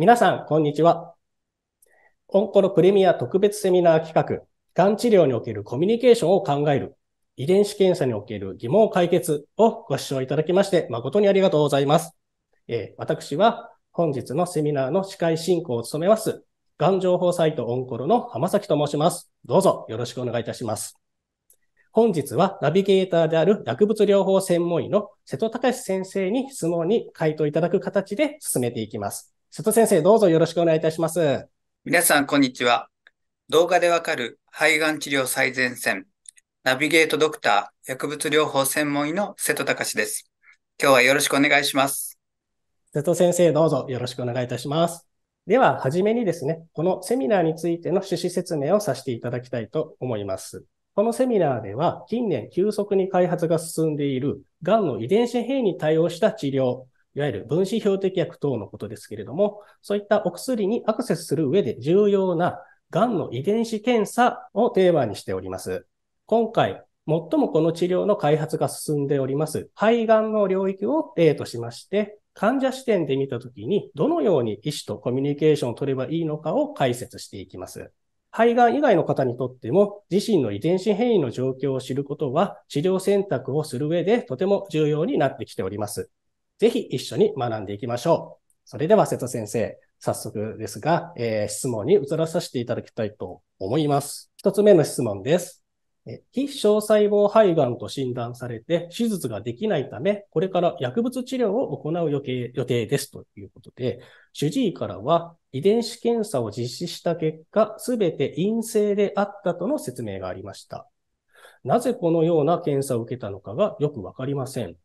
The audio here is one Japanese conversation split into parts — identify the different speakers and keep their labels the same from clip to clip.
Speaker 1: 皆さん、こんにちは。オンコロプレミア特別セミナー企画、がん治療におけるコミュニケーションを考える、遺伝子検査における疑問解決をご視聴いただきまして、誠にありがとうございます。えー、私は本日のセミナーの司会進行を務めます、がん情報サイトオンコロの浜崎と申します。どうぞよろしくお願いいたします。本日はナビゲーターである薬物療法専門医の瀬戸隆先生に質問に回答いただく形で進めていきます。瀬戸先生、どうぞよろしくお願いいたします。
Speaker 2: 皆さん、こんにちは。動画でわかる肺がん治療最前線、ナビゲートドクター、薬物療法専門医の瀬戸隆です。今日はよろしくお願いします。
Speaker 1: 瀬戸先生、どうぞよろしくお願いいたします。では、はじめにですね、このセミナーについての趣旨説明をさせていただきたいと思います。このセミナーでは、近年急速に開発が進んでいる、がんの遺伝子変異に対応した治療いわゆる分子標的薬等のことですけれども、そういったお薬にアクセスする上で重要ながんの遺伝子検査をテーマにしております。今回、最もこの治療の開発が進んでおります、肺がんの領域を例としまして、患者視点で見たときに、どのように医師とコミュニケーションを取ればいいのかを解説していきます。肺がん以外の方にとっても、自身の遺伝子変異の状況を知ることは、治療選択をする上でとても重要になってきております。ぜひ一緒に学んでいきましょう。それでは瀬戸先生、早速ですが、えー、質問に移らさせていただきたいと思います。一つ目の質問です。非小細胞肺がんと診断されて手術ができないため、これから薬物治療を行う予定予定ですということで、主治医からは遺伝子検査を実施した結果、すべて陰性であったとの説明がありました。なぜこのような検査を受けたのかがよくわかりません。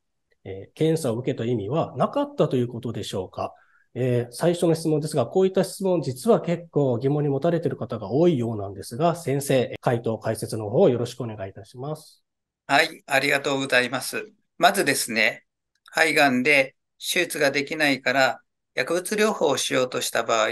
Speaker 1: えー、検査を受けた意味はなかったということでしょうか。えー、最初の質問ですが、こういった質問、実は結構疑問に持たれている方が多いようなんですが、先生、回答解説の方よろしくお願いいたします。
Speaker 2: はい、ありがとうございます。まずですね、肺がんで手術ができないから薬物療法をしようとした場合、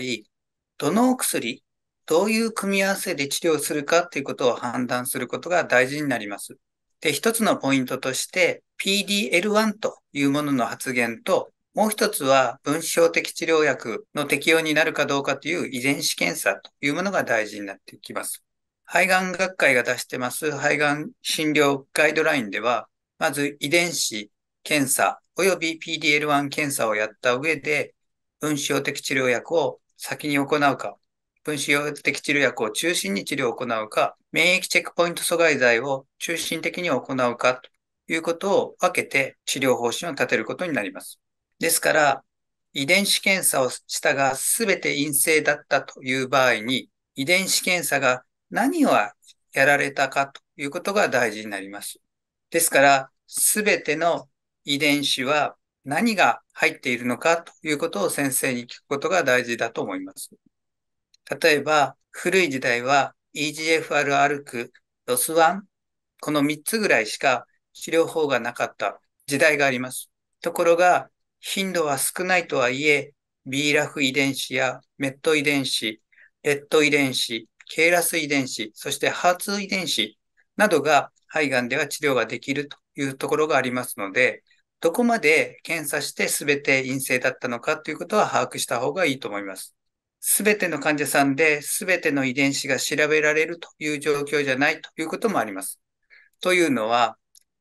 Speaker 2: どのお薬、どういう組み合わせで治療するかということを判断することが大事になります。で、一つのポイントとして PDL1 というものの発言と、もう一つは分子標的治療薬の適用になるかどうかという遺伝子検査というものが大事になってきます。肺がん学会が出してます肺がん診療ガイドラインでは、まず遺伝子検査及び PDL1 検査をやった上で、分子標的治療薬を先に行うか、分子用的治療薬を中心に治療を行うか、免疫チェックポイント阻害剤を中心的に行うかということを分けて治療方針を立てることになります。ですから、遺伝子検査をしたが全て陰性だったという場合に、遺伝子検査が何をやられたかということが大事になります。ですから、全ての遺伝子は何が入っているのかということを先生に聞くことが大事だと思います。例えば、古い時代は EGFR 歩く、ロスワン、この3つぐらいしか治療法がなかった時代があります。ところが、頻度は少ないとはいえ、B ラフ遺伝子やメット遺伝子、レッド遺伝子、ケイラス遺伝子、そしてハーツ遺伝子などが肺がんでは治療ができるというところがありますので、どこまで検査して全て陰性だったのかということは把握した方がいいと思います。すべての患者さんですべての遺伝子が調べられるという状況じゃないということもあります。というのは、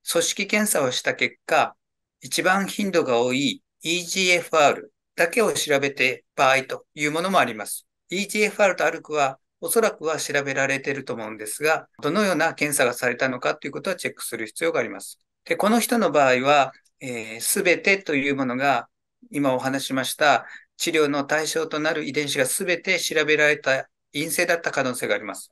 Speaker 2: 組織検査をした結果、一番頻度が多い EGFR だけを調べて場合というものもあります。EGFR と a くはおそらくは調べられていると思うんですが、どのような検査がされたのかということはチェックする必要があります。で、この人の場合は、す、えー、べ、てというものが、今お話しました治療の対象となる遺伝子が全て調べられた陰性だった可能性があります。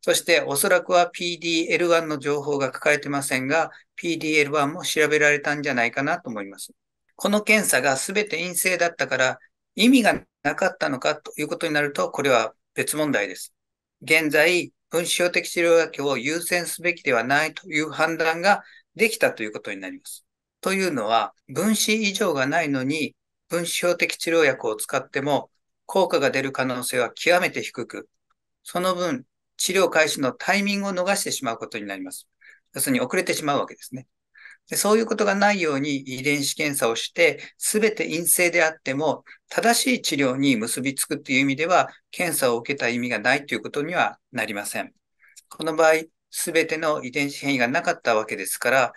Speaker 2: そして、おそらくは PDL1 の情報が書かれてませんが、PDL1 も調べられたんじゃないかなと思います。この検査が全て陰性だったから、意味がなかったのかということになると、これは別問題です。現在、分子標的治療薬を優先すべきではないという判断ができたということになります。というのは、分子異常がないのに分子標的治療薬を使っても効果が出る可能性は極めて低く、その分、治療開始のタイミングを逃してしまうことになります。要するに遅れてしまうわけですね。でそういうことがないように遺伝子検査をして、すべて陰性であっても、正しい治療に結びつくという意味では、検査を受けた意味がないということにはなりません。この場合、すべての遺伝子変異がなかったわけですから、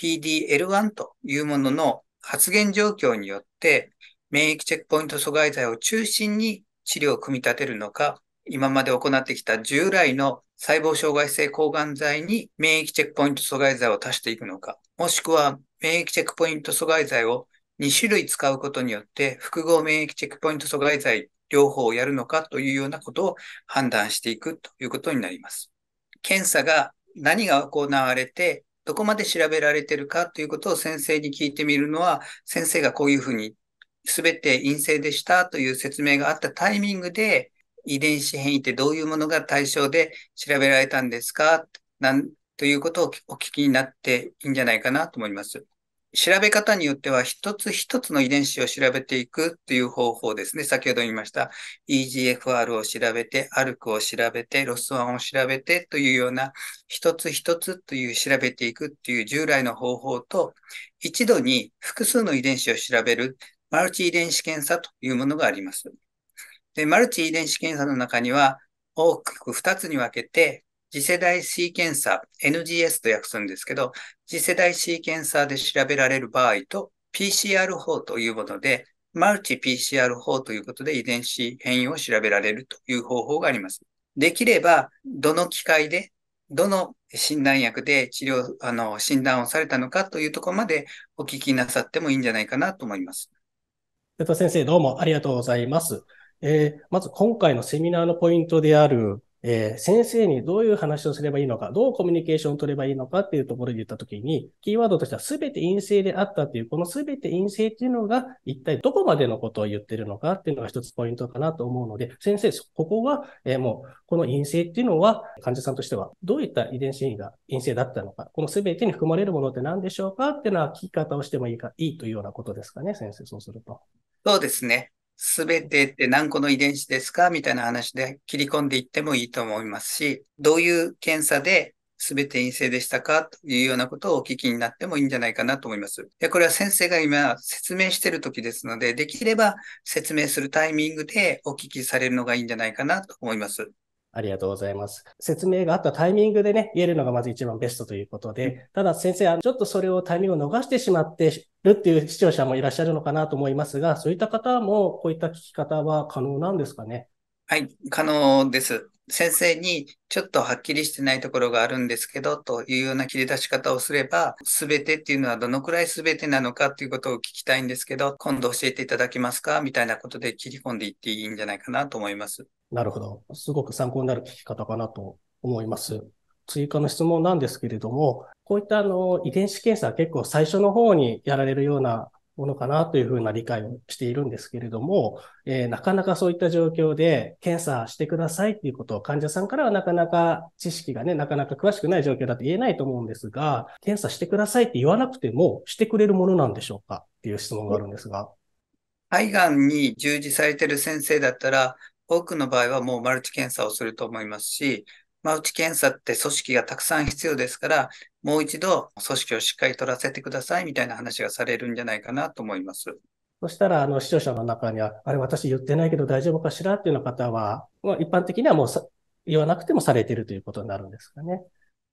Speaker 2: PDL1 というものの発現状況によって免疫チェックポイント阻害剤を中心に治療を組み立てるのか、今まで行ってきた従来の細胞障害性抗がん剤に免疫チェックポイント阻害剤を足していくのか、もしくは免疫チェックポイント阻害剤を2種類使うことによって複合免疫チェックポイント阻害剤両方をやるのかというようなことを判断していくということになります。検査が何が行われてどこまで調べられてるかということを先生に聞いてみるのは、先生がこういうふうに全て陰性でしたという説明があったタイミングで、遺伝子変異ってどういうものが対象で調べられたんですかなんということをお聞きになっていいんじゃないかなと思います。調べ方によっては一つ一つの遺伝子を調べていくっていう方法ですね。先ほど言いました EGFR を調べて、ALK を調べて、ロスワンを調べてというような一つ一つという調べていくっていう従来の方法と一度に複数の遺伝子を調べるマルチ遺伝子検査というものがあります。で、マルチ遺伝子検査の中には大きく2つに分けて次世代シーケンサー、NGS と訳すんですけど、次世代シーケンサーで調べられる場合と、PCR 法というもので、マルチ PCR 法ということで遺伝子変異を調べられるという方法があります。できれば、どの機械で、どの診断薬で治療、あの、診断をされたのかというところまでお聞きなさってもいいんじゃないかなと思います。
Speaker 1: 瀬戸先生、どうもありがとうございます。えー、まず今回のセミナーのポイントであるえー、先生にどういう話をすればいいのか、どうコミュニケーションを取ればいいのかっていうところで言ったときに、キーワードとしては全て陰性であったっていう、この全て陰性っていうのが一体どこまでのことを言ってるのかっていうのが一つポイントかなと思うので、先生、ここは、えー、もう、この陰性っていうのは、患者さんとしてはどういった遺伝子が陰性だったのか、この全てに含まれるものって何でしょうかっていうのは聞き方をしてもいいか、いいというようなことですかね、先生、そうすると。
Speaker 2: そうですね。すべてって何個の遺伝子ですかみたいな話で切り込んでいってもいいと思いますし、どういう検査で全て陰性でしたかというようなことをお聞きになってもいいんじゃないかなと思います。で、これは先生が今説明してる時ですので、できれば説明するタイミングでお聞きされるのがいいんじゃないかなと思います。ありがとうござ
Speaker 1: います。説明があったタイミングでね、言えるのがまず一番ベストということで、ただ先生、ちょっとそれをタイミングを逃してしまってるっていう視聴者もいらっしゃるのかなと思いますが、そういった方もこういった聞き方は可能なんですかね
Speaker 2: はい、可能です。先生にちょっとはっきりしてないところがあるんですけどというような切り出し方をすれば、すべてっていうのはどのくらいすべてなのかっていうことを聞きたいんですけど、今度教えていただけますかみたいなことで切り込んでいっていいんじゃないかなと思います。
Speaker 1: なるほど。すごく参考になる聞き方かなと思います。追加の質問なんですけれども、こういったあの遺伝子検査結構最初の方にやられるようなものかなというふうな理解をしているんですけれども、えー、なかなかそういった状況で検査してくださいっていうことを患者さんからはなかなか知識がね、なかなか詳しくない状況だと言えないと思うんですが、検査してくださいって言わなくてもしてくれるものなんでしょうかっていう質問があるんですが。
Speaker 2: 肺がんに従事されている先生だったら、多くの場合はもうマルチ検査をすると思いますし、マ打チ検査って組織がたくさん必要ですから、もう一度組織をしっかり取らせてくださいみたいな話がされるんじゃないかなと思います。
Speaker 1: そしたら、あの、視聴者の中には、あれ、私言ってないけど大丈夫かしらっていうような方は、まあ、一般的にはもう言わなくてもされているということになるんですかね。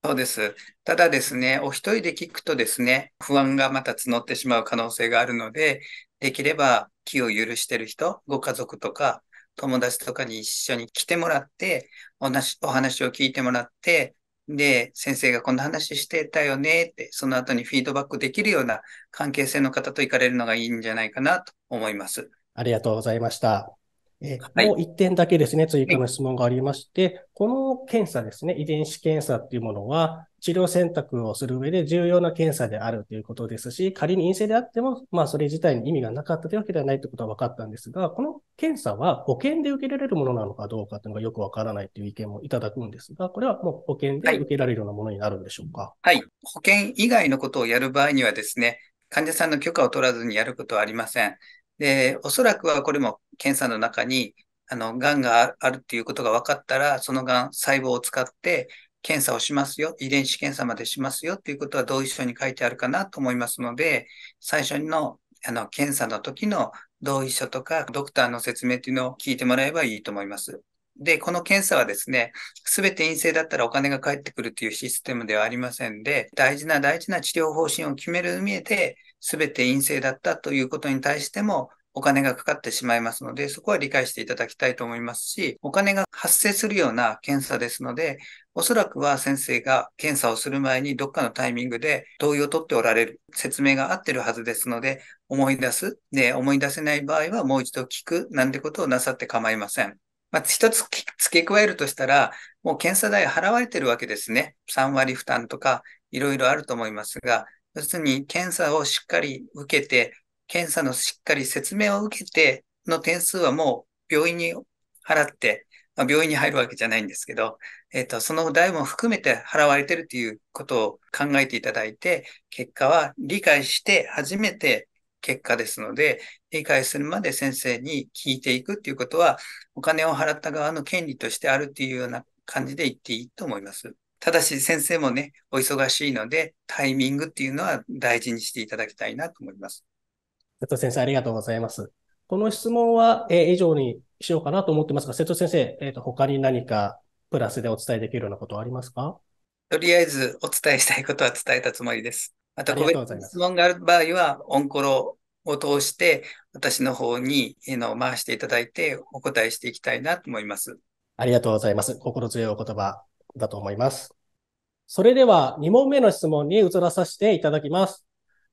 Speaker 2: そうです。ただですね、お一人で聞くとですね、不安がまた募ってしまう可能性があるので、できれば気を許してる人、ご家族とか友達とかに一緒に来てもらって、おなしお話を聞いてもらって、で、先生がこんな話してたよねって、その後にフィードバックできるような関係性の方と行かれるのがいいんじゃないかなと思います。
Speaker 1: ありがとうございました。えはい、もう1点だけですね、追加の質問がありまして、はい、この検査ですね、遺伝子検査っていうものは、治療選択をする上で重要な検査であるということですし、仮に陰性であっても、まあ、それ自体に意味がなかったというわけではないということは分かったんですが、この検査は保険で受けられるものなのかどうかというのがよく分からないという意見もいただくんですが、これはもう保険で受けられるようなものになるんでしょうか。
Speaker 2: はい、はい、保険以外のことをやる場合にはですね、患者さんの許可を取らずにやることはありません。で、おそらくはこれも検査の中に、あの、んがあるっていうことが分かったら、そのん細胞を使って検査をしますよ、遺伝子検査までしますよっていうことは同意書に書いてあるかなと思いますので、最初のあの検査の時の同意書とかドクターの説明っていうのを聞いてもらえばいいと思います。で、この検査はですね、すべて陰性だったらお金が返ってくるというシステムではありませんで、大事な大事な治療方針を決める上で、全て陰性だったということに対しても、お金がかかってしまいますので、そこは理解していただきたいと思いますし、お金が発生するような検査ですので、おそらくは先生が検査をする前にどっかのタイミングで同意を取っておられる、説明が合ってるはずですので、思い出す。で、思い出せない場合はもう一度聞く、なんてことをなさって構いません。まあ、一つ付け加えるとしたら、もう検査代払われてるわけですね。3割負担とか、いろいろあると思いますが、要するに検査をしっかり受けて、検査のしっかり説明を受けての点数はもう病院に払って、まあ、病院に入るわけじゃないんですけど、えっ、ー、と、その代も含めて払われてるということを考えていただいて、結果は理解して初めて結果ですので、理解するまで先生に聞いていくっていうことは、お金を払った側の権利としてあるっていうような感じで言っていいと思います。ただし先生もね、お忙しいので、タイミングっていうのは大事にしていただきたいなと思います。
Speaker 1: 瀬戸先生、ありがとうございます。この質問は、えー、以上にしようかなと思ってますが、瀬戸先生、えーと、他に何かプラスでお伝えできるようなことはありますか
Speaker 2: とりあえずお伝えしたいことは伝えたつもりです。また個別の質問がある場合は、オンコロを通して、私の方にの回していただいて、お答えしていきたいなと思います。
Speaker 1: ありがとうございます。心強いお言葉だと思います。それでは2問目の質問に移らさせていただきます。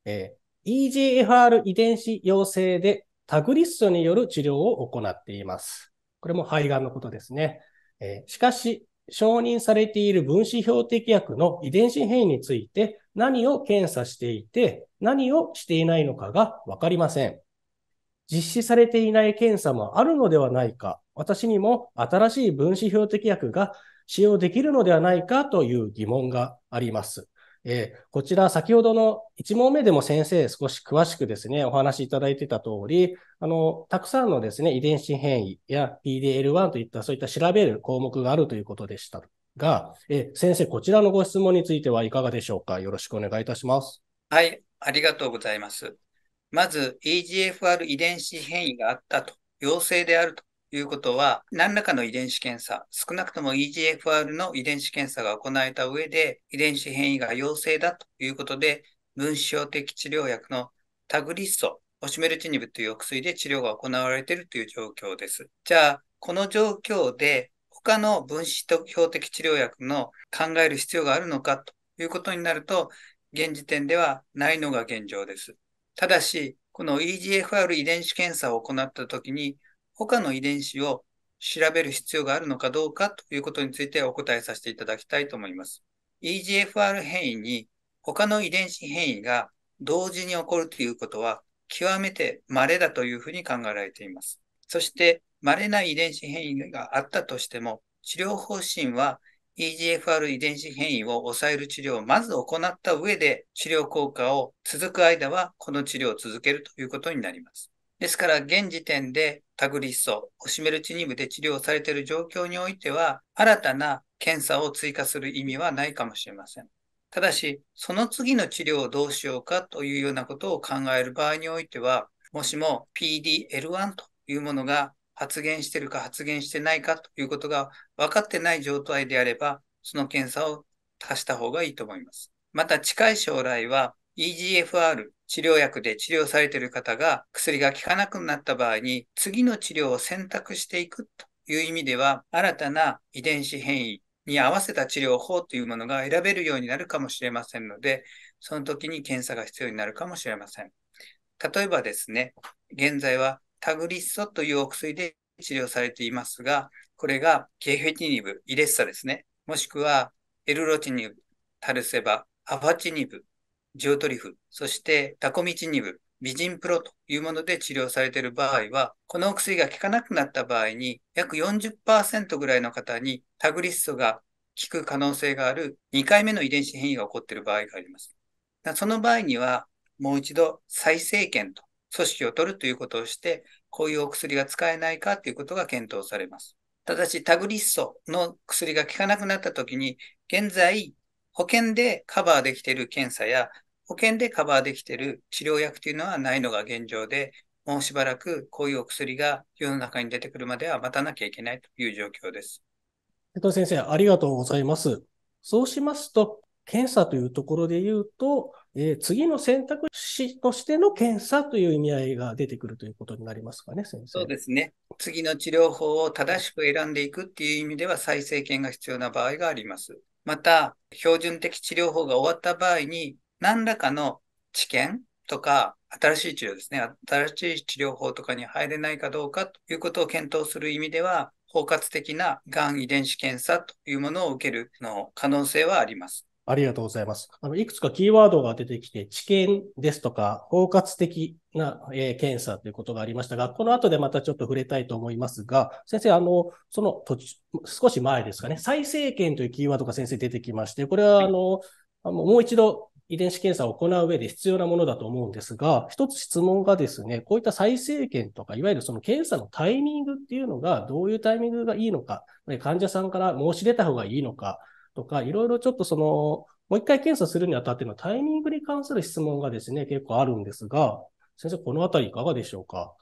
Speaker 1: えー、EGFR 遺伝子陽性でタグリッソによる治療を行っています。これも肺がんのことですね。えー、しかし、承認されている分子標的薬の遺伝子変異について何を検査していて何をしていないのかがわかりません。実施されていない検査もあるのではないか、私にも新しい分子標的薬が使用できるのではないかという疑問があります。えー、こちら、先ほどの1問目でも先生少し詳しくですね、お話しいただいてた通り、あの、たくさんのですね、遺伝子変異や PDL1 といったそういった調べる項目があるということでしたが、えー、先生、こちらのご質問についてはいかがでしょうかよろしくお願いいたします。
Speaker 2: はい、ありがとうございます。まず EGFR 遺伝子変異があったと、陽性であるということは、何らかの遺伝子検査、少なくとも EGFR の遺伝子検査が行えた上で、遺伝子変異が陽性だということで、分子標的治療薬のタグリッソ、オシメルチニブというお薬で治療が行われているという状況です。じゃあ、この状況で、他の分子標的治療薬の考える必要があるのかということになると、現時点ではないのが現状です。ただし、この EGFR 遺伝子検査を行ったときに、他の遺伝子を調べる必要があるのかどうかということについてお答えさせていただきたいと思います。EGFR 変異に他の遺伝子変異が同時に起こるということは極めて稀だというふうに考えられています。そして稀な遺伝子変異があったとしても治療方針は EGFR 遺伝子変異を抑える治療をまず行った上で治療効果を続く間はこの治療を続けるということになります。ですから現時点でタグリッソ、オシメルチニムで治療されている状況においては新たな検査を追加する意味はないかもしれません。ただし、その次の治療をどうしようかというようなことを考える場合においては、もしも PDL1 というものが発言してるか発言してないかということが分かってない状態であれば、その検査を足した方がいいと思います。また近い将来は EGFR 治療薬で治療されている方が薬が効かなくなった場合に次の治療を選択していくという意味では新たな遺伝子変異に合わせた治療法というものが選べるようになるかもしれませんのでその時に検査が必要になるかもしれません。例えばですね、現在はタグリッソというお薬で治療されていますが、これがケフェティニブ、イレッサですね。もしくはエルロチニブ、タルセバ、アファチニブ、ジオトリフ、そしてタコミチニブ、ビジンプロというもので治療されている場合は、このお薬が効かなくなった場合に、約40%ぐらいの方にタグリッソが効く可能性がある2回目の遺伝子変異が起こっている場合があります。その場合には、もう一度再生検と組織を取るということをして、こういうお薬が使えないかということが検討されます。ただし、タグリッソの薬が効かなくなったときに、現在、保険でカバーできている検査や、保険でカバーできている治療薬というのはないのが現状で、もうしばらくこういうお薬が世の中に出てくるまでは待たなきゃいけないという状況です。
Speaker 1: 江藤先生、ありがとうございます。そうしますと、検査というところで言うと、えー、次の選択肢としての検査という意味合いが出てくるということになりますかね、先生。
Speaker 2: そうですね。次の治療法を正しく選んでいくっていう意味では再生権が必要な場合があります。また、標準的治療法が終わった場合に、何らかの治験とか、新しい治療ですね、新しい治療法とかに入れないかどうかということを検討する意味では、包括的ながん遺伝子検査というものを受けるの可能性はあります。
Speaker 1: ありがとうございます。あのいくつかキーワードが出てきて、知見ですとか、包括的な、えー、検査ということがありましたが、この後でまたちょっと触れたいと思いますが、先生、あの、その途中、少し前ですかね、再生権というキーワードが先生出てきまして、これはあの、もう一度遺伝子検査を行う上で必要なものだと思うんですが、一つ質問がですね、こういった再生権とか、いわゆるその検査のタイミングっていうのが、どういうタイミングがいいのか、患者さんから申し出た方がいいのか、とか、いろいろちょっとその、もう一回検査するにあたってのタイミングに関する質問がですね、結構あるんですが、先生、このあたりいかがでしょうか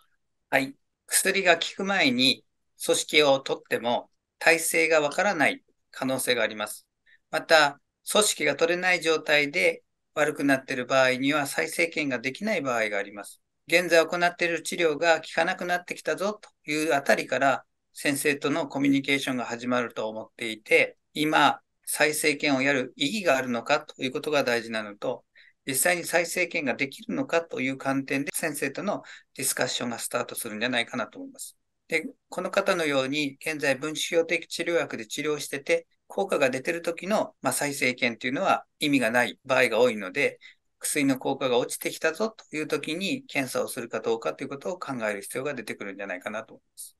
Speaker 2: はい。薬が効く前に組織を取っても体制がわからない可能性があります。また、組織が取れない状態で悪くなっている場合には再生権ができない場合があります。現在行っている治療が効かなくなってきたぞというあたりから先生とのコミュニケーションが始まると思っていて、今、再生権をやる意義があるのかということが大事なのと、実際に再生権ができるのかという観点で先生とのディスカッションがスタートするんじゃないかなと思います。で、この方のように現在分子標的治療薬で治療してて、効果が出てる時の、まあ、再生権というのは意味がない場合が多いので、薬の効果が落ちてきたぞという時に検査をするかどうかということを考える必要が出てくるんじゃないかなと思います。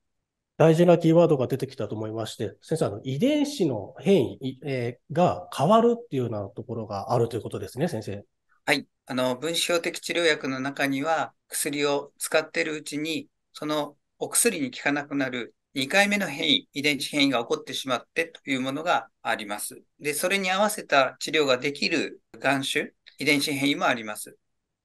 Speaker 1: 大事なキーワードが出てきたと思いまして、先生、あの遺伝子の変異、えー、が変わるっていうようなところがあるということですね、先生。
Speaker 2: はい。あの、分子標的治療薬の中には、薬を使っているうちに、そのお薬に効かなくなる2回目の変異、遺伝子変異が起こってしまってというものがあります。で、それに合わせた治療ができる眼種、遺伝子変異もあります。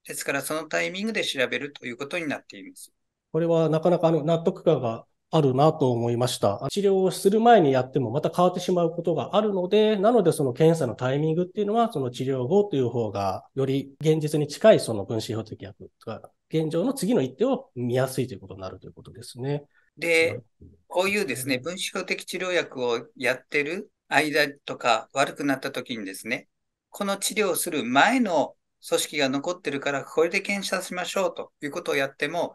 Speaker 2: ですから、そのタイミングで調べるということになっています。
Speaker 1: これはなかなかあの納得感があるなと思いました。治療をする前にやってもまた変わってしまうことがあるので、なのでその検査のタイミングっていうのは、その治療後という方が、より現実に近いその分子標的薬とか、現状の次の一手を見やすいということになるということですね。
Speaker 2: で、こういうですね、分子標的治療薬をやってる間とか悪くなった時にですね、この治療をする前の組織が残ってるから、これで検査しましょうということをやっても、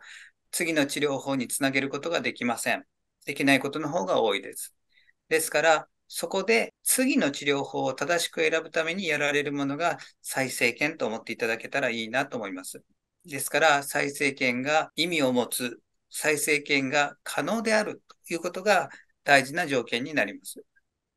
Speaker 2: 次の治療法につなげることができません。できないことの方が多いです。ですから、そこで次の治療法を正しく選ぶためにやられるものが再生権と思っていただけたらいいなと思います。ですから、再生権が意味を持つ、再生権が可能であるということが大事な条件になります。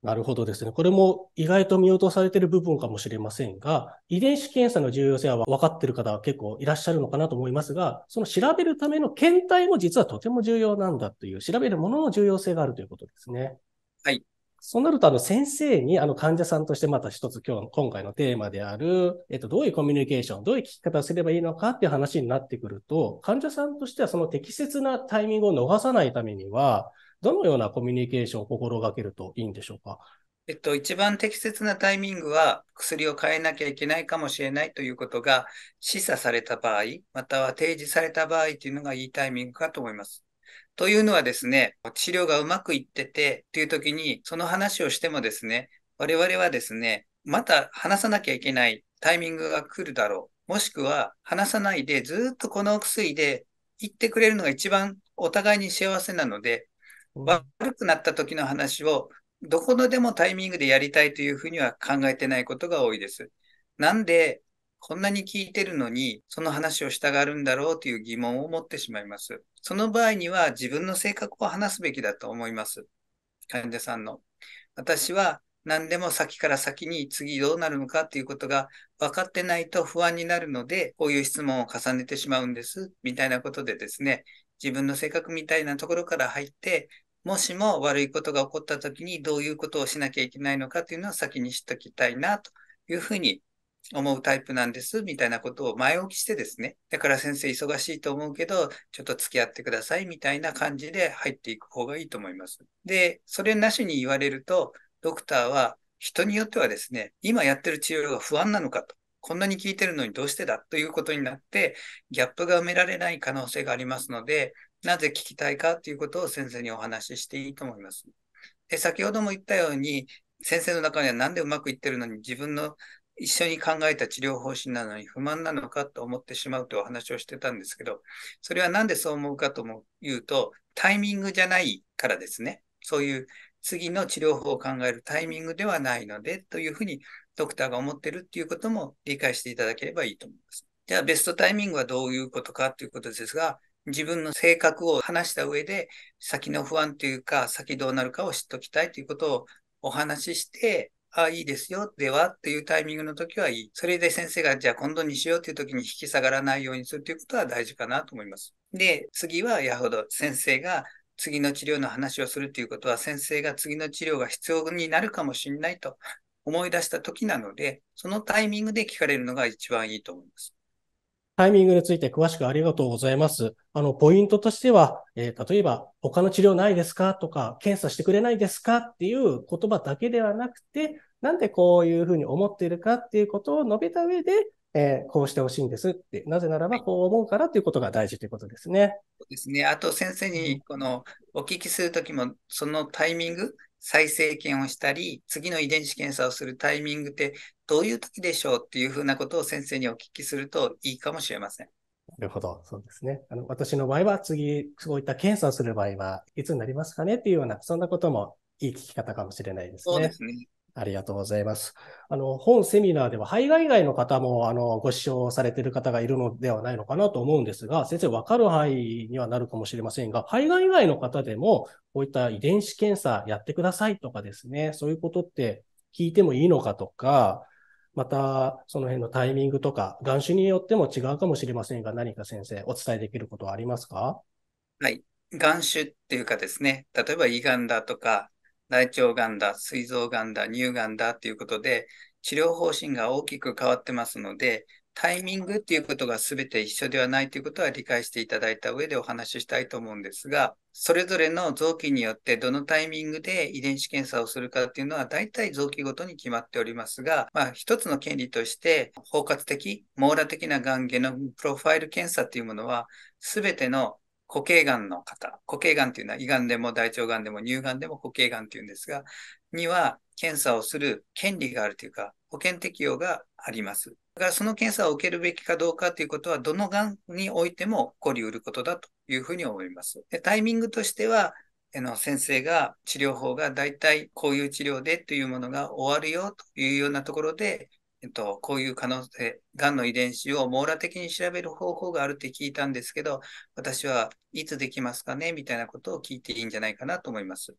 Speaker 1: なるほどですね。これも意外と見落とされている部分かもしれませんが、遺伝子検査の重要性は分かっている方は結構いらっしゃるのかなと思いますが、その調べるための検体も実はとても重要なんだという、調べるものの重要性があるということですね。はい。そうなると、あの、先生に、あの、患者さんとしてまた一つ今日、今回のテーマである、えっと、どういうコミュニケーション、どういう聞き方をすればいいのかっていう話になってくると、患者さんとしてはその適切なタイミングを逃さないためには、どのようなコミュニケーションを心がけるといいんでしょうか。
Speaker 2: えっと、一番適切なタイミングは、薬を変えなきゃいけないかもしれないということが示唆された場合、または提示された場合というのがいいタイミングかと思います。というのはですね、治療がうまくいっててという時に、その話をしてもですね、我々はですね、また話さなきゃいけないタイミングが来るだろう。もしくは、話さないでずっとこのお薬で言ってくれるのが一番お互いに幸せなので、悪くなった時の話を、どこのでもタイミングでやりたいというふうには考えてないことが多いです。なんで、こんなに聞いてるのに、その話をしたがるんだろうという疑問を持ってしまいます。その場合には自分の性格を話すべきだと思います。患者さんの。私は何でも先から先に次どうなるのかということが分かってないと不安になるので、こういう質問を重ねてしまうんです、みたいなことでですね、自分の性格みたいなところから入って、もしも悪いことが起こった時にどういうことをしなきゃいけないのかというのは先に知っておきたいなというふうに思うタイプなんですみたいなことを前置きしてですね、だから先生忙しいと思うけど、ちょっと付き合ってくださいみたいな感じで入っていく方がいいと思います。で、それなしに言われると、ドクターは人によってはですね、今やってる治療が不安なのかと、こんなに効いてるのにどうしてだということになって、ギャップが埋められない可能性がありますので、なぜ聞きたいかということを先生にお話ししていいと思います。で先ほども言ったように、先生の中には何でうまくいってるのに自分の一緒に考えた治療方針なのに不満なのかと思ってしまうというお話をしてたんですけど、それは何でそう思うかとも言うと、タイミングじゃないからですね。そういう次の治療法を考えるタイミングではないのでというふうにドクターが思ってるっていうことも理解していただければいいと思います。じゃあベストタイミングはどういうことかということですが、自分の性格を話した上で、先の不安というか、先どうなるかを知っておきたいということをお話しして、ああ、いいですよ、ではっていうタイミングの時はいい。それで先生が、じゃあ今度にしようという時に引き下がらないようにするということは大事かなと思います。で、次はやほど先生が次の治療の話をするということは、先生が次の治療が必要になるかもしれないと思い出した時なので、そのタイミングで聞かれるのが一番いいと思います。
Speaker 1: タイミングについて詳しくありがとうございます。あの、ポイントとしては、えー、例えば、他の治療ないですかとか、検査してくれないですかっていう言葉だけではなくて、なんでこういうふうに思っているかっていうことを述べた上で、えー、こうしてほしいんですって、なぜならばこう思うからということが大事ということです
Speaker 2: ね。そうですね。あと先生に、この、お聞きするときも、そのタイミング、再生検をしたり、次の遺伝子検査をするタイミングってどういう時でしょうっていうふうなことを先生にお聞きするといいかもしれません。
Speaker 1: なるほど。そうですね。あの、私の場合は次、そういった検査をする場合はいつになりますかねっていうような、そんなこともいい聞き方かもしれないですね。そうですね。ありがとうございます。あの、本セミナーでは、海外外の方も、あの、ご視聴されている方がいるのではないのかなと思うんですが、先生、わかる範囲にはなるかもしれませんが、海外外の方でも、こういった遺伝子検査やってくださいとかですね、そういうことって聞いてもいいのかとか、また、その辺のタイミングとか、眼種によっても違うかもしれませんが、何か先生、お伝えできることはありますか
Speaker 2: はい。眼種っていうかですね、例えば胃がんだとか、大腸がんだ、膵臓がんだ、乳がんだということで、治療方針が大きく変わってますので、タイミングっていうことが全て一緒ではないということは理解していただいた上でお話ししたいと思うんですが、それぞれの臓器によってどのタイミングで遺伝子検査をするかっていうのは大体臓器ごとに決まっておりますが、まあ一つの権利として包括的、網羅的ながんゲノムプロファイル検査っていうものは全ての固形がんの方、固形がんというのは胃がんでも大腸がんでも乳がんでも固形がんというんですが、には検査をする権利があるというか、保険適用があります。だからその検査を受けるべきかどうかということは、どのがんにおいても起こりうることだというふうに思います。でタイミングとしては、の先生が治療法が大体こういう治療でというものが終わるよというようなところでえっと、こういう可能性、がんの遺伝子を網羅的に調べる方法があるって聞いたんですけど、私はいつできますかねみたいなことを聞いていいんじゃないかなと思います。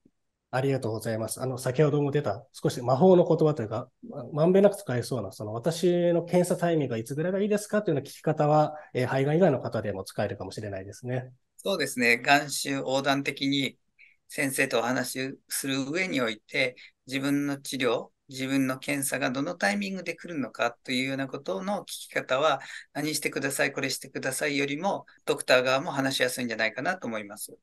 Speaker 1: ありがとうございます。あの、先ほども出た、少し魔法の言葉というか、まんべんなく使えそうな、その、私の検査タイミングがいつぐらいがいいですかというような聞き方は、えー、肺がん以外の方でも使えるかもしれないですね。
Speaker 2: そうですね。眼臭横断的に先生とお話しする上において、自分の治療、自分の検査がどのタイミングで来るのかというようなことの聞き方は、何してください、これしてくださいよりも、ドクター側も話しやすいんじゃないかなと思います。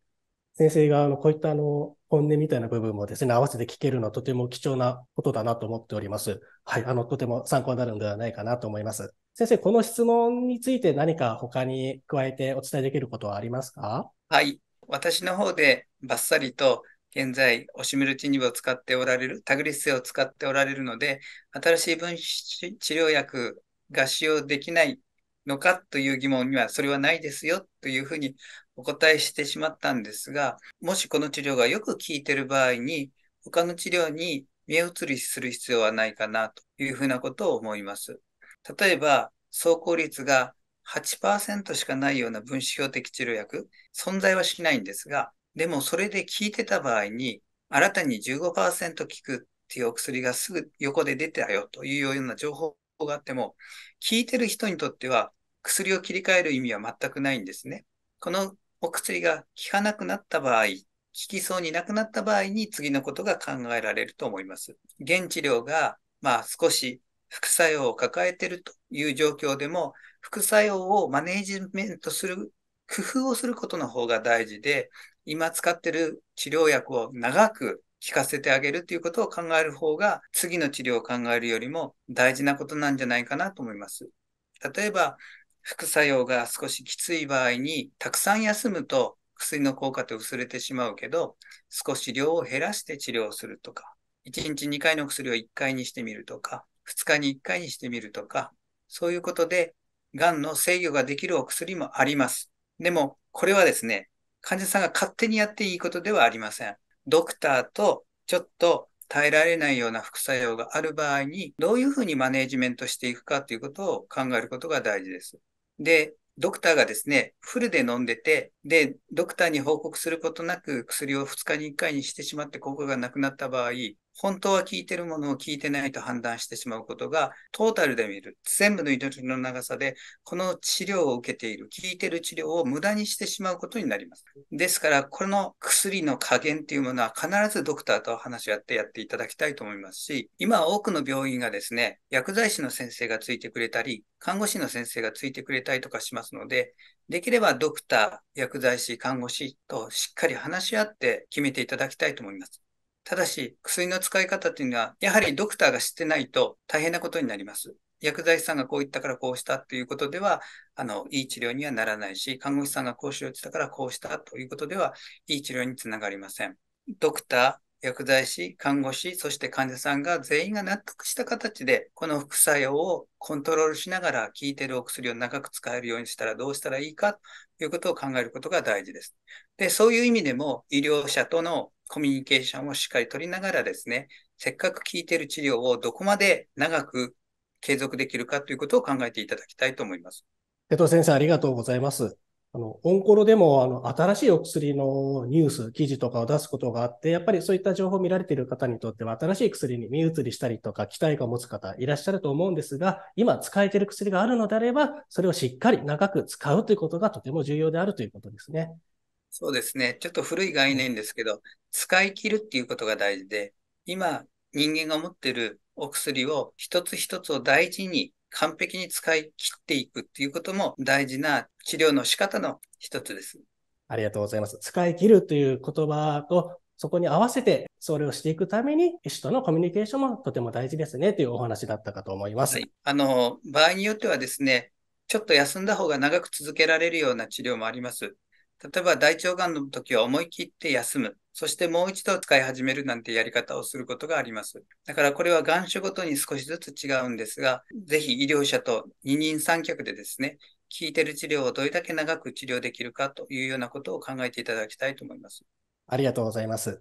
Speaker 1: 先生側のこういったあの本音みたいな部分もですね、合わせて聞けるのはとても貴重なことだなと思っております。はい、あの、とても参考になるのではないかなと思います。先生、この質問について何か他に加えてお伝えできることはありますか
Speaker 2: はい、私の方でバッサリと現在、オシムルチニブを使っておられる、タグリスセを使っておられるので、新しい分子治療薬が使用できないのかという疑問には、それはないですよというふうにお答えしてしまったんですが、もしこの治療がよく効いている場合に、他の治療に見え移りする必要はないかなというふうなことを思います。例えば、走行率が8%しかないような分子標的治療薬、存在はしないんですが、でもそれで効いてた場合に、新たに15%効くっていうお薬がすぐ横で出てたよというような情報があっても、効いてる人にとっては薬を切り替える意味は全くないんですね。このお薬が効かなくなった場合、効きそうになくなった場合に次のことが考えられると思います。現治療が、まあ少し副作用を抱えているという状況でも、副作用をマネージメントする工夫をすることの方が大事で、今使ってる治療薬を長く効かせてあげるっていうことを考える方が、次の治療を考えるよりも大事なことなんじゃないかなと思います。例えば、副作用が少しきつい場合に、たくさん休むと薬の効果って薄れてしまうけど、少し量を減らして治療するとか、1日2回の薬を1回にしてみるとか、2日に1回にしてみるとか、そういうことで、がんの制御ができるお薬もあります。でも、これはですね、患者さんが勝手にやっていいことではありません。ドクターとちょっと耐えられないような副作用がある場合に、どういうふうにマネージメントしていくかということを考えることが大事です。で、ドクターがですね、フルで飲んでて、で、ドクターに報告することなく薬を2日に1回にしてしまって効果がなくなった場合、本当は聞いてるものを聞いてないと判断してしまうことが、トータルで見る、全部の緑の長さで、この治療を受けている、聞いてる治療を無駄にしてしまうことになります。ですから、この薬の加減っていうものは必ずドクターと話し合ってやっていただきたいと思いますし、今多くの病院がですね、薬剤師の先生がついてくれたり、看護師の先生がついてくれたりとかしますので、できればドクター、薬剤師、看護師としっかり話し合って決めていただきたいと思います。ただし、薬の使い方というのは、やはりドクターが知ってないと大変なことになります。薬剤師さんがこう言ったからこうしたということでは、あの、いい治療にはならないし、看護師さんがこうしようとしたからこうしたということでは、いい治療につながりません。ドクター、薬剤師、看護師、そして患者さんが全員が納得した形で、この副作用をコントロールしながら、効いているお薬を長く使えるようにしたらどうしたらいいかということを考えることが大事です。で、そういう意味でも、医療者とのコミュニケーションをしっかり取りながらですね、せっかく効いている治療をどこまで長く継続できるかということを考えていただきたいと思います。
Speaker 1: 江藤先生、ありがとうございます。あの、オンコロでも、あの、新しいお薬のニュース、記事とかを出すことがあって、やっぱりそういった情報を見られている方にとっては、新しい薬に目移りしたりとか、期待感を持つ方いらっしゃると思うんですが、今使えている薬があるのであれば、それをしっかり長く使うということがとても重要であるということですね。
Speaker 2: そうですね。ちょっと古い概念ですけど、使い切るっていうことが大事で、今、人間が持ってるお薬を一つ一つを大事に完璧に使い切っていくっていうことも大事な治療の仕方の一つです。
Speaker 1: ありがとうございます。使い切るという言葉と、そこに合わせてそれをしていくために、医師とのコミュニケーションもとても大事ですねというお話だったかと思います。は
Speaker 2: い、あの、場合によってはですね、ちょっと休んだ方が長く続けられるような治療もあります。例えば大腸がんの時は思い切って休む。そしてもう一度使い始めるなんてやり方をすることがあります。だからこれは願書ごとに少しずつ違うんですが、ぜひ医療者と二人三脚でですね、効いてる治療をどれだけ長く治療できるかというようなことを考えていただきたいと思います。
Speaker 1: ありがとうございます。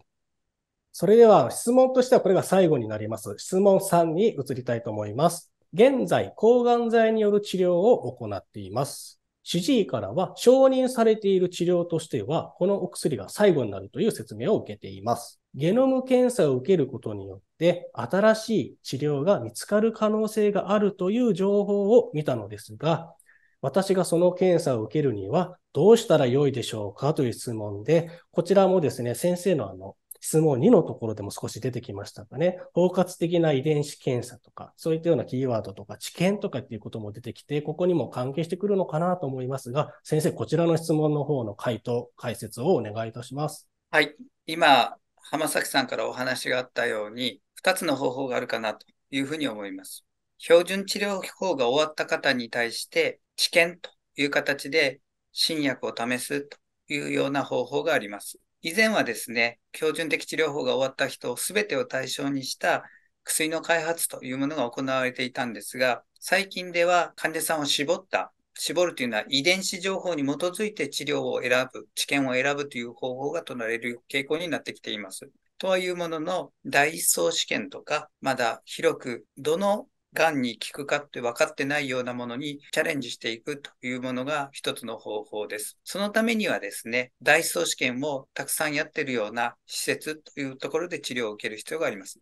Speaker 1: それでは質問としてはこれが最後になります。質問3に移りたいと思います。現在、抗がん剤による治療を行っています。主治医からは承認されている治療としては、このお薬が最後になるという説明を受けています。ゲノム検査を受けることによって、新しい治療が見つかる可能性があるという情報を見たのですが、私がその検査を受けるにはどうしたらよいでしょうかという質問で、こちらもですね、先生のあの質問2のところでも少し出てきましたかね。包括的な遺伝子検査とか、そういったようなキーワードとか、知見とかっていうことも出てきて、ここにも関係してくるのかなと思いますが、先生、こちらの質問の方の回答、解説をお願いいたします。
Speaker 2: はい。今、浜崎さんからお話があったように、2つの方法があるかなというふうに思います。標準治療法が終わった方に対して、治験という形で新薬を試すというような方法があります。以前はですね、標準的治療法が終わった人全てを対象にした薬の開発というものが行われていたんですが、最近では患者さんを絞った、絞るというのは遺伝子情報に基づいて治療を選ぶ、治験を選ぶという方法が取られる傾向になってきています。とはいうものの、第一層試験とか、まだ広く、どのがんに効くかって分かってないようなものにチャレンジしていくというものが一つの方法です。そのためにはですね、大層試験をたくさんやってるような施設というところで治療を受ける必要があります。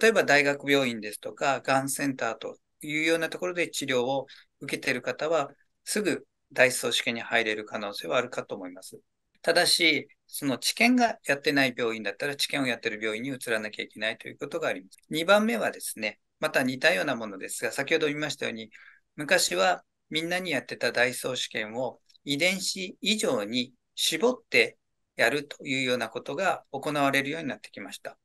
Speaker 2: 例えば大学病院ですとか、がんセンターというようなところで治療を受けている方は、すぐ大試験に入れる可能性はあるかと思います。ただし、その治験がやってない病院だったら、治験をやってる病院に移らなきゃいけないということがあります。2番目はですね、また似たようなものですが、先ほど言いましたように、昔はみんなにやってたダイソー試験を遺伝子以上に絞ってやるというようなことが行われるようになってきました。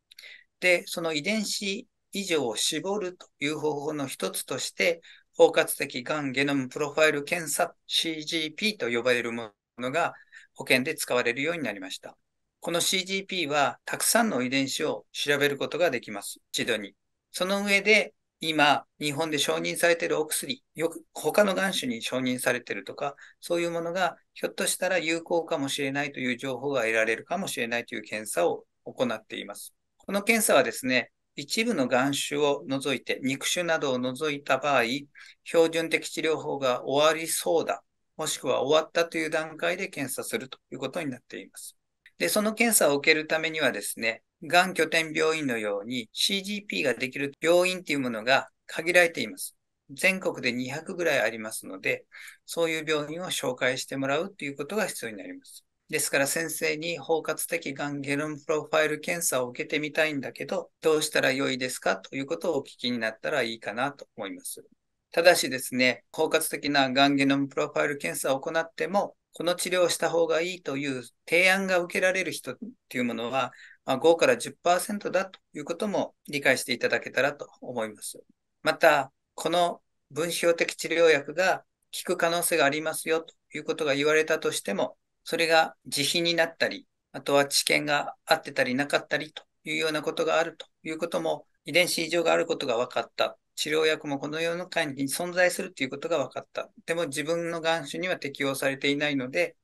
Speaker 2: で、その遺伝子以上を絞るという方法の一つとして、包括的がんゲノムプロファイル検査 CGP と呼ばれるものが保険で使われるようになりました。この CGP はたくさんの遺伝子を調べることができます。一度に。その上で、今、日本で承認されているお薬、よく他の眼種に承認されているとか、そういうものがひょっとしたら有効かもしれないという情報が得られるかもしれないという検査を行っています。この検査はですね、一部の眼種を除いて、肉種などを除いた場合、標準的治療法が終わりそうだ、もしくは終わったという段階で検査するということになっています。で、その検査を受けるためにはですね、がん拠点病院のように CGP ができる病院っていうものが限られています。全国で200ぐらいありますので、そういう病院を紹介してもらうということが必要になります。ですから先生に包括的がんゲノムプロファイル検査を受けてみたいんだけど、どうしたらよいですかということをお聞きになったらいいかなと思います。ただしですね、包括的ながんゲノムプロファイル検査を行っても、この治療をした方がいいという提案が受けられる人っていうものはまあ、5から10%だということも理解していただけたらと思います。また、この分子標的治療薬が効く可能性がありますよということが言われたとしても、それが自費になったり、あとは知見が合ってたりなかったりというようなことがあるということも、遺伝子異常があることが分かった。治療薬もこの世の中に存在するということが分かった。でも自分の眼種には適用されていないので、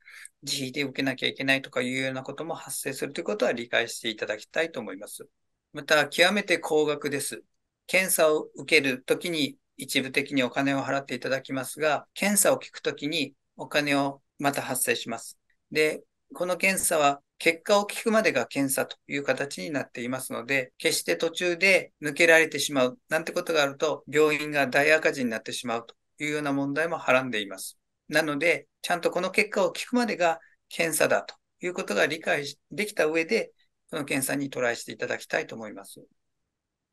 Speaker 2: 自費で受けなきゃいけないとかいうようなことも発生するということは理解していただきたいと思います。また、極めて高額です。検査を受けるときに一部的にお金を払っていただきますが、検査を聞くときにお金をまた発生します。で、この検査は結果を聞くまでが検査という形になっていますので、決して途中で抜けられてしまうなんてことがあると、病院が大赤字になってしまうというような問題もはらんでいます。なので、ちゃんとこの結果を聞くまでが検査だということが理解できた上で、この検査にトライしていただきたいと思います。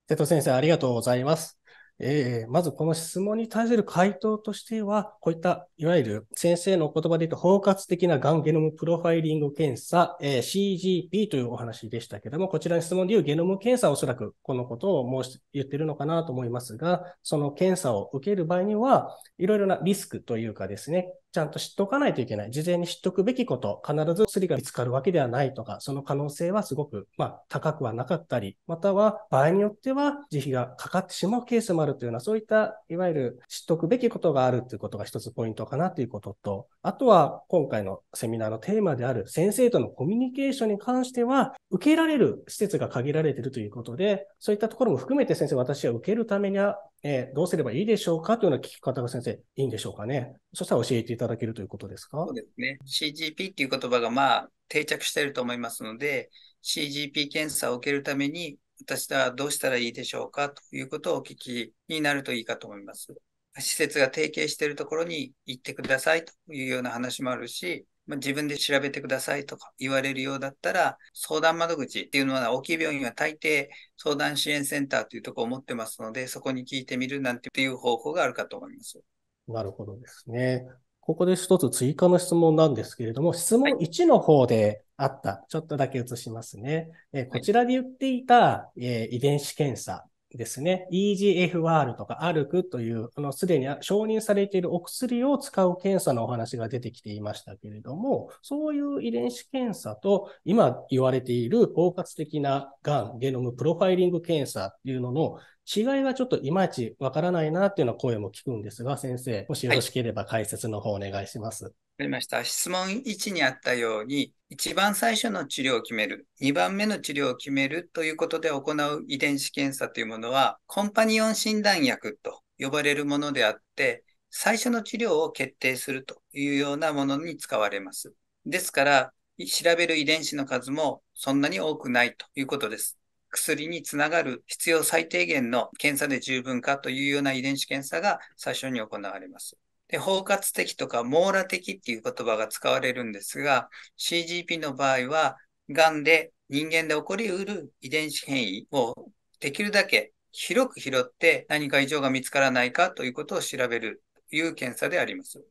Speaker 1: 瀬戸先生、ありがとうございます。えー、まずこの質問に対する回答としては、こういった、いわゆる先生のお言葉で言うと、包括的ながんゲノムプロファイリング検査、えー、CGP というお話でしたけども、こちらの質問でいうゲノム検査はおそらくこのことを申し言ってるのかなと思いますが、その検査を受ける場合には、いろいろなリスクというかですね、ちゃんと知っておかないといけない。事前に知っておくべきこと、必ず薬が見つかるわけではないとか、その可能性はすごく、まあ、高くはなかったり、または場合によっては自費がかかってしまうケースもあるというような、そういった、いわゆる知っておくべきことがあるということが一つポイントかなということと、あとは今回のセミナーのテーマである先生とのコミュニケーションに関しては、受けられる施設が限られているということで、そういったところも含めて先生、私は受けるためにはえー、どうすればいいでしょうかというような聞き方が先生、いいんでしょうかね。そしたら教えていただけるということですかそうで
Speaker 2: すね。CGP っていう言葉がまあ定着していると思いますので、CGP 検査を受けるために、私はどうしたらいいでしょうかということをお聞きになるといいかと思います。施設が提携しているところに行ってくださいというような話もあるし、まあ、自分で調べてくださいとか言われるようだったら、相談窓口っていうのは大きい病院は大抵相談支援センターというところを持ってますので、そこに聞いてみるなんていう方法があるかと思います。なるほどです
Speaker 1: ね。ここで一つ追加の質問なんですけれども、質問1の方であった、はい、ちょっとだけ移しますね。えこちらで言っていた、え遺伝子検査ですね、EGFR とか a r c という、あの、すでに承認されているお薬を使う検査のお話が出てきていましたけれども、そういう遺伝子検査と、今言われている包括的ながんゲノムプロファイリング検査っていうのの違いがちょっといまいちわからないなっていうような声も聞くんですが、先生、もしよろしければ解説の方お願いします。はい
Speaker 2: かりました。質問1にあったように、一番最初の治療を決める、2番目の治療を決めるということで行う遺伝子検査というものは、コンパニオン診断薬と呼ばれるものであって、最初の治療を決定するというようなものに使われます。ですから、調べる遺伝子の数もそんなに多くないということです。薬につながる必要最低限の検査で十分かというような遺伝子検査が最初に行われます。で、包括的とか網羅的っていう言葉が使われるんですが、CGP の場合は、癌で人間で起こりうる遺伝子変異をできるだけ広く拾って何か異常が見つからないかということを調べるという検査であります。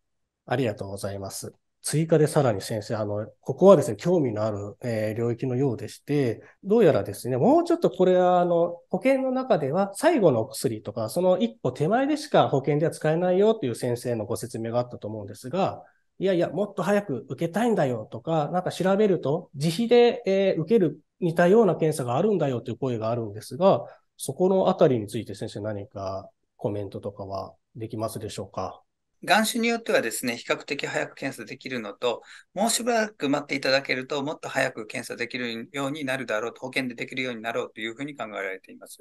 Speaker 1: ありがとうございます。追加でさらに先生、あの、ここはですね、興味のある、えー、領域のようでして、どうやらですね、もうちょっとこれは、あの、保険の中では最後のお薬とか、その一歩手前でしか保険では使えないよという先生のご説明があったと思うんですが、いやいや、もっと早く受けたいんだよとか、なんか調べると、自費で、えー、受ける似たような検査があるんだよという声があるんですが、そこのあたりについて先生何かコメントとかはできますでしょうか
Speaker 2: 眼種によってはですね、比較的早く検査できるのと、もうしばらく待っていただけると、もっと早く検査できるようになるだろうと、保険でできるようになろうというふうに考えられています。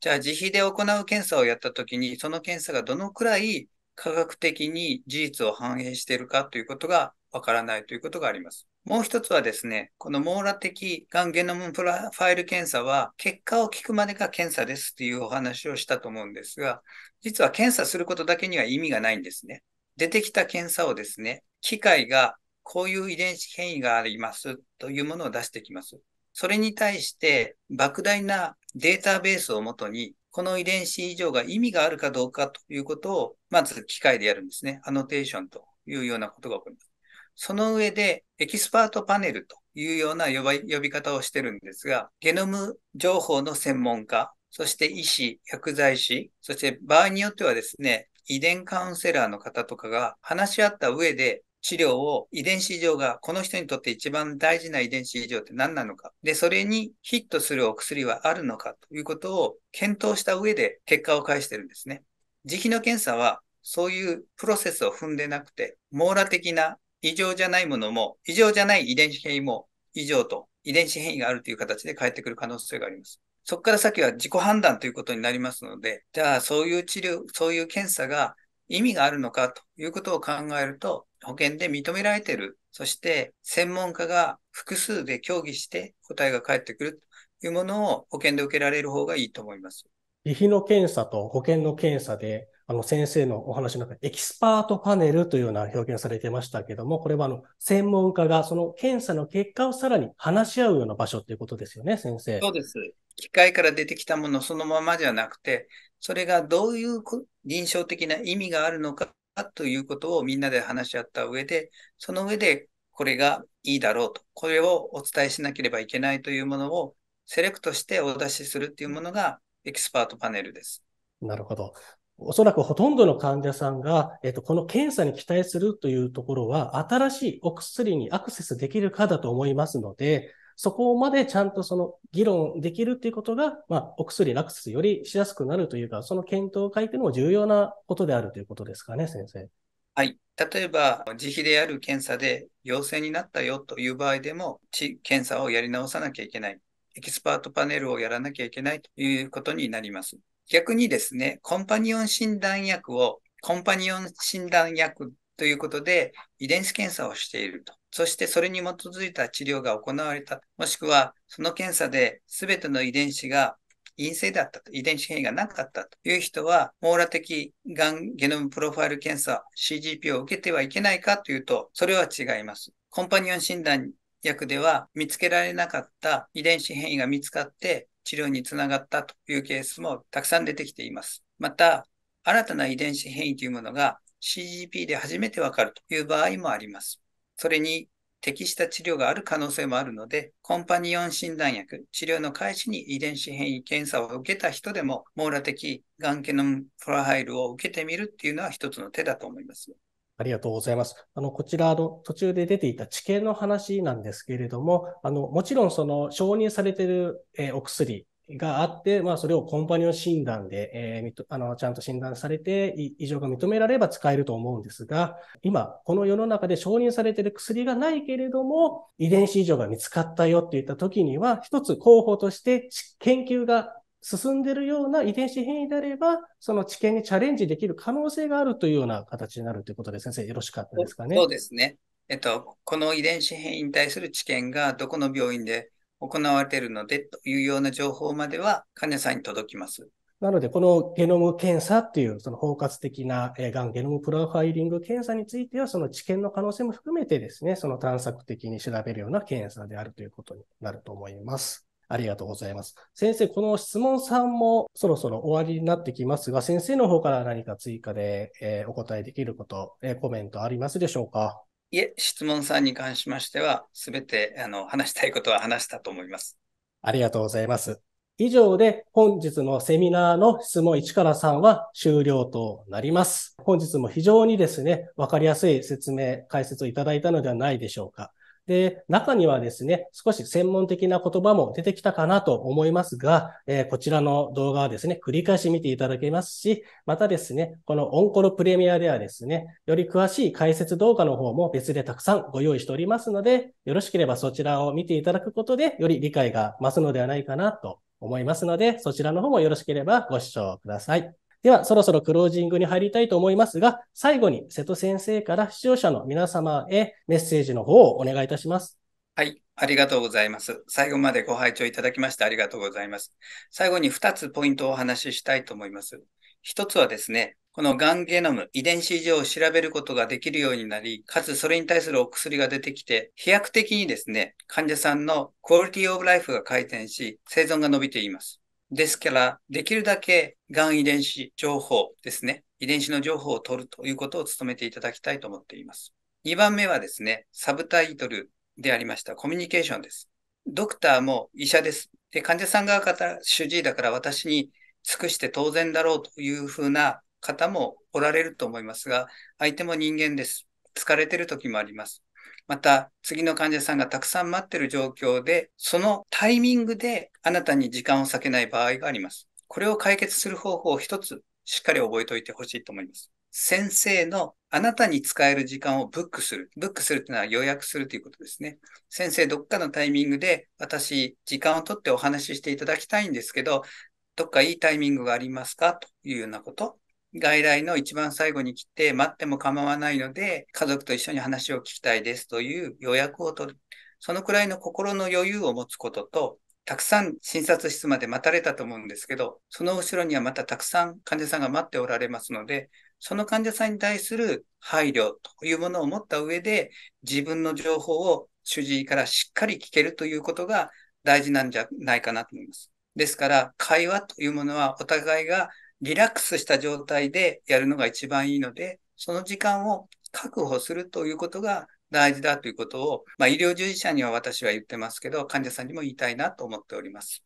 Speaker 2: じゃあ、自費で行う検査をやったときに、その検査がどのくらい科学的に事実を反映しているかということがわからないということがあります。もう一つはですね、この網羅的がんゲノムプロファイル検査は、結果を聞くまでが検査ですっていうお話をしたと思うんですが、実は検査することだけには意味がないんですね。出てきた検査をですね、機械がこういう遺伝子変異がありますというものを出してきます。それに対して、莫大なデータベースをもとに、この遺伝子異常が意味があるかどうかということを、まず機械でやるんですね。アノテーションというようなことが起こります。その上でエキスパートパネルというような呼び方をしてるんですが、ゲノム情報の専門家、そして医師、薬剤師、そして場合によってはですね、遺伝カウンセラーの方とかが話し合った上で治療を遺伝子異常がこの人にとって一番大事な遺伝子異常って何なのか。で、それにヒットするお薬はあるのかということを検討した上で結果を返してるんですね。自費の検査はそういうプロセスを踏んでなくて、網羅的な異常じゃないものも、異常じゃない遺伝子変異も異常と、遺伝子変異があるという形で返ってくる可能性があります。そこから先は自己判断ということになりますので、じゃあそういう治療、そういう検査が意味があるのかということを考えると、保険で認められている、そして専門家が複数で協議して答えが返ってくるというものを保険で受けられる方がいいと思います。
Speaker 1: 遺品の検査と保険の検査であの先生のお話の中でエキスパートパネルというような表現されてましたけども、これはあの専門家がその検査の結果をさらに話し合うような場所ということですよね、先生。そう
Speaker 2: です。機械から出てきたものそのままじゃなくて、それがどういう臨床的な意味があるのかということをみんなで話し合った上で、その上でこれがいいだろうと、これをお伝えしなければいけないというものをセレクトしてお出しするっていうものがエキスパートパネルです。
Speaker 1: なるほど。おそらくほとんどの患者さんが、えっと、この検査に期待するというところは、新しいお薬にアクセスできるかだと思いますので、そこまでちゃんとその議論できるっていうことが、まあ、お薬のアクセスよりしやすくなるというか、その検討会というのも重要なことであるということですかね、先生。
Speaker 2: はい。例えば、自費である検査で陽性になったよという場合でも、検査をやり直さなきゃいけない。エキスパートパネルをやらなきゃいけないということになります。逆にですね、コンパニオン診断薬を、コンパニオン診断薬ということで、遺伝子検査をしていると。そしてそれに基づいた治療が行われた。もしくは、その検査で全ての遺伝子が陰性だったと、遺伝子変異がなかったという人は、網羅的がんゲノムプロファイル検査 CGP を受けてはいけないかというと、それは違います。コンパニオン診断薬では見つけられなかった遺伝子変異が見つかって、治療につながったというケースもたくさん出てきています。また、新たな遺伝子変異というものが CGP で初めてわかるという場合もあります。それに適した治療がある可能性もあるので、コンパニオン診断薬、治療の開始に遺伝子変異検査を受けた人でも、網羅的がんケノンプロファイルを受けてみるっていうのは一つの手だと思います。
Speaker 1: ありがとうございます。あの、こちら、の、途中で出ていた治験の話なんですけれども、あの、もちろん、その、承認されてる、えー、お薬があって、まあ、それをコンパニオン診断で、えー、あの、ちゃんと診断されて、異常が認められれば使えると思うんですが、今、この世の中で承認されてる薬がないけれども、遺伝子異常が見つかったよって言った時には、一つ候補として、研究が進んでるような遺伝子変異であれば、その知見にチャレンジできる可能性があるというような形になるということで、先生、よろしかったですかね。そうです
Speaker 2: ね。えっと、この遺伝子変異に対する知見がどこの病院で行われているのでというような情報までは患者さんに届きます。
Speaker 1: なので、このゲノム検査っていう、その包括的な、えー、がんゲノムプロファイリング検査については、その知見の可能性も含めてですね、その探索的に調べるような検査であるということになると思います。ありがとうございます。先生、この質問さんもそろそろ終わりになってきますが、先生の方から何か追加で、えー、お答えできること、えー、コメントありますでしょうか
Speaker 2: いえ、質問さんに関しましては、すべてあの話したいことは話したと思います。
Speaker 1: ありがとうございます。以上で本日のセミナーの質問1から3は終了となります。本日も非常にですね、わかりやすい説明、解説をいただいたのではないでしょうか。で、中にはですね、少し専門的な言葉も出てきたかなと思いますが、えー、こちらの動画はですね、繰り返し見ていただけますし、またですね、このオンコロプレミアではですね、より詳しい解説動画の方も別でたくさんご用意しておりますので、よろしければそちらを見ていただくことで、より理解が増すのではないかなと思いますので、そちらの方もよろしければご視聴ください。では、そろそろクロージングに入りたいと思いますが、最後に瀬戸先生から視聴者の皆様へメッセージの方をお願いいたします。
Speaker 2: はい、ありがとうございます。最後までご拝聴いただきましてありがとうございます。最後に2つポイントをお話ししたいと思います。1つはですね、このがんゲノム、遺伝子異常を調べることができるようになり、かつそれに対するお薬が出てきて、飛躍的にですね、患者さんのクオリティオブライフが改善し、生存が伸びています。ですから、できるだけがん遺伝子情報ですね。遺伝子の情報を取るということを努めていただきたいと思っています。2番目はですね、サブタイトルでありましたコミュニケーションです。ドクターも医者です。で、患者さん側主治医だから私に尽くして当然だろうというふうな方もおられると思いますが、相手も人間です。疲れてる時もあります。また次の患者さんがたくさん待ってる状況で、そのタイミングであなたに時間を割けない場合があります。これを解決する方法を一つしっかり覚えておいてほしいと思います。先生のあなたに使える時間をブックする。ブックするっていうのは予約するということですね。先生、どっかのタイミングで私、時間を取ってお話ししていただきたいんですけど、どっかいいタイミングがありますかというようなこと。外来の一番最後に来て待っても構わないので、家族と一緒に話を聞きたいですという予約を取る。そのくらいの心の余裕を持つことと、たくさん診察室まで待たれたと思うんですけど、その後ろにはまたたくさん患者さんが待っておられますので、その患者さんに対する配慮というものを持った上で、自分の情報を主治医からしっかり聞けるということが大事なんじゃないかなと思います。ですから、会話というものはお互いがリラックスした状態でやるのが一番いいので、その時間を確保するということが大事だということを、まあ、医療従事者には私は言ってますけど、患者さんにも言いたいなと思っております。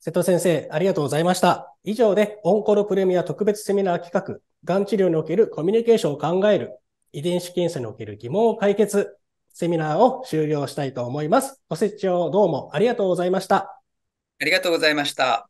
Speaker 1: 瀬戸先生、ありがとうございました。以上で、オンコロプレミア特別セミナー企画、がん治療におけるコミュニケーションを考える、遺伝子検査における疑問を解決、セミナーを終了したいと思います。ご清聴どうもありがとうございました。
Speaker 2: ありがとうございました。